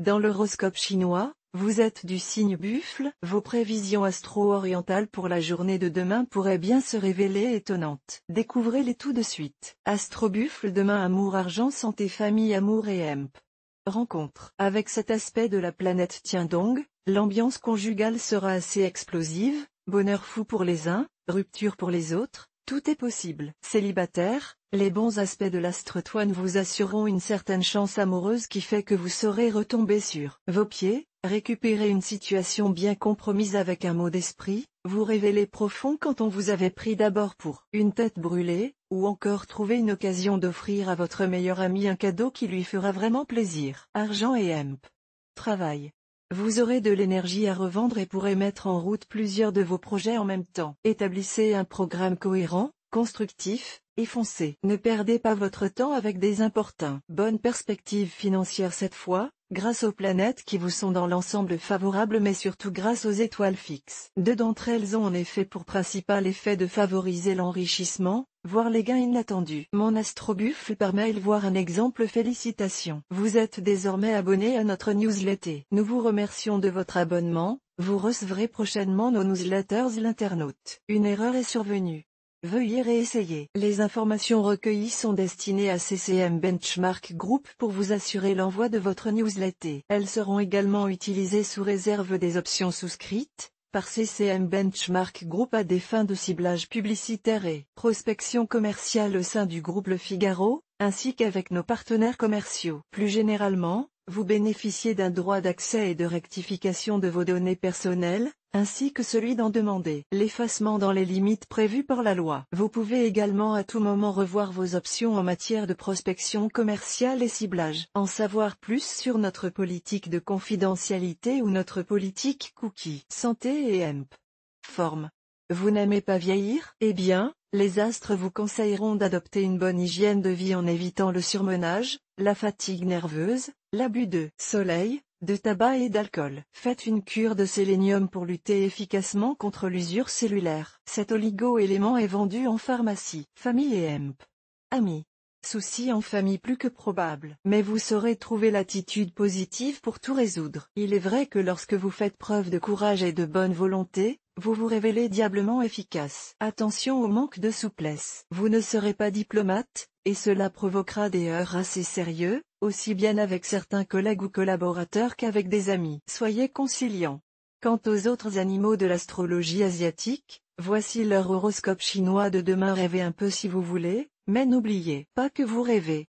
Dans l'horoscope chinois, vous êtes du signe buffle, vos prévisions astro-orientales pour la journée de demain pourraient bien se révéler étonnantes. Découvrez-les tout de suite. Astro buffle demain amour argent santé famille amour et emp. Rencontre. Avec cet aspect de la planète tient l'ambiance conjugale sera assez explosive, bonheur fou pour les uns, rupture pour les autres, tout est possible. Célibataire, les bons aspects de l'astre Toine vous assureront une certaine chance amoureuse qui fait que vous saurez retomber sur vos pieds, récupérer une situation bien compromise avec un mot d'esprit, vous révéler profond quand on vous avait pris d'abord pour une tête brûlée, ou encore trouver une occasion d'offrir à votre meilleur ami un cadeau qui lui fera vraiment plaisir. Argent et M. Travail. Vous aurez de l'énergie à revendre et pourrez mettre en route plusieurs de vos projets en même temps. Établissez un programme cohérent, constructif, et foncé. Ne perdez pas votre temps avec des importuns. Bonne perspective financière cette fois, grâce aux planètes qui vous sont dans l'ensemble favorables mais surtout grâce aux étoiles fixes. Deux d'entre elles ont en effet pour principal effet de favoriser l'enrichissement, voire les gains inattendus. Mon astrobuffle permet de voir un exemple félicitations. Vous êtes désormais abonné à notre newsletter. Nous vous remercions de votre abonnement, vous recevrez prochainement nos newsletters l'internaute. Une erreur est survenue. Veuillez réessayer. Les informations recueillies sont destinées à CCM Benchmark Group pour vous assurer l'envoi de votre newsletter. Elles seront également utilisées sous réserve des options souscrites par CCM Benchmark Group à des fins de ciblage publicitaire et prospection commerciale au sein du groupe Le Figaro, ainsi qu'avec nos partenaires commerciaux. Plus généralement, vous bénéficiez d'un droit d'accès et de rectification de vos données personnelles, ainsi que celui d'en demander l'effacement dans les limites prévues par la loi. Vous pouvez également à tout moment revoir vos options en matière de prospection commerciale et ciblage. En savoir plus sur notre politique de confidentialité ou notre politique cookie. Santé et EMP. Forme. Vous n'aimez pas vieillir Eh bien, les astres vous conseilleront d'adopter une bonne hygiène de vie en évitant le surmenage, la fatigue nerveuse, l'abus de soleil, de tabac et d'alcool. Faites une cure de sélénium pour lutter efficacement contre l'usure cellulaire. Cet oligo-élément est vendu en pharmacie. Famille et EMP. Amis. Soucis en famille plus que probable. Mais vous saurez trouver l'attitude positive pour tout résoudre. Il est vrai que lorsque vous faites preuve de courage et de bonne volonté, vous vous révélez diablement efficace. Attention au manque de souplesse. Vous ne serez pas diplomate, et cela provoquera des heurts assez sérieux, aussi bien avec certains collègues ou collaborateurs qu'avec des amis. Soyez conciliant. Quant aux autres animaux de l'astrologie asiatique, voici leur horoscope chinois de demain rêvez un peu si vous voulez, mais n'oubliez pas que vous rêvez.